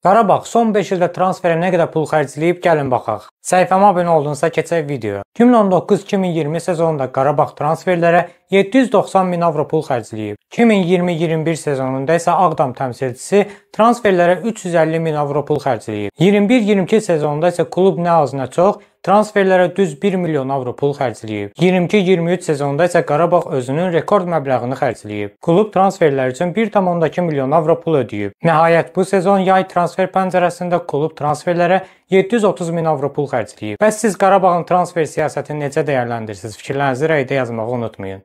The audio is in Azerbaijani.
Qarabağ son 5 ildə transferə nə qədər pul xərcləyib, gəlin baxaq. Səhifəmə abunə olunsa keçək videoya. 2019-2020 sezonunda Qarabağ transferlərə 790 min avro pul xərcləyib. 2020-21 sezonunda isə Ağdam təmsilçisi transferlərə 350 min avro pul xərcləyib. 21-22 sezonunda isə klub nə az nə çox Transferlərə düz 1 milyon avro pul xərcləyib. 22-23 sezonunda isə Qarabağ özünün rekord məbləğini xərcləyib. Klub transferlər üçün 1.2 milyon avro pul ödəyib. Nəhayət bu sezon yay transfer pəncərəsində klub transferlərə 730 min avro pul xərcləyib. Bəs siz Qarabağın transfer siyasətini necə dəyərləndirirsiniz? Fikirlərinizi rəydə yazmağı unutmayın.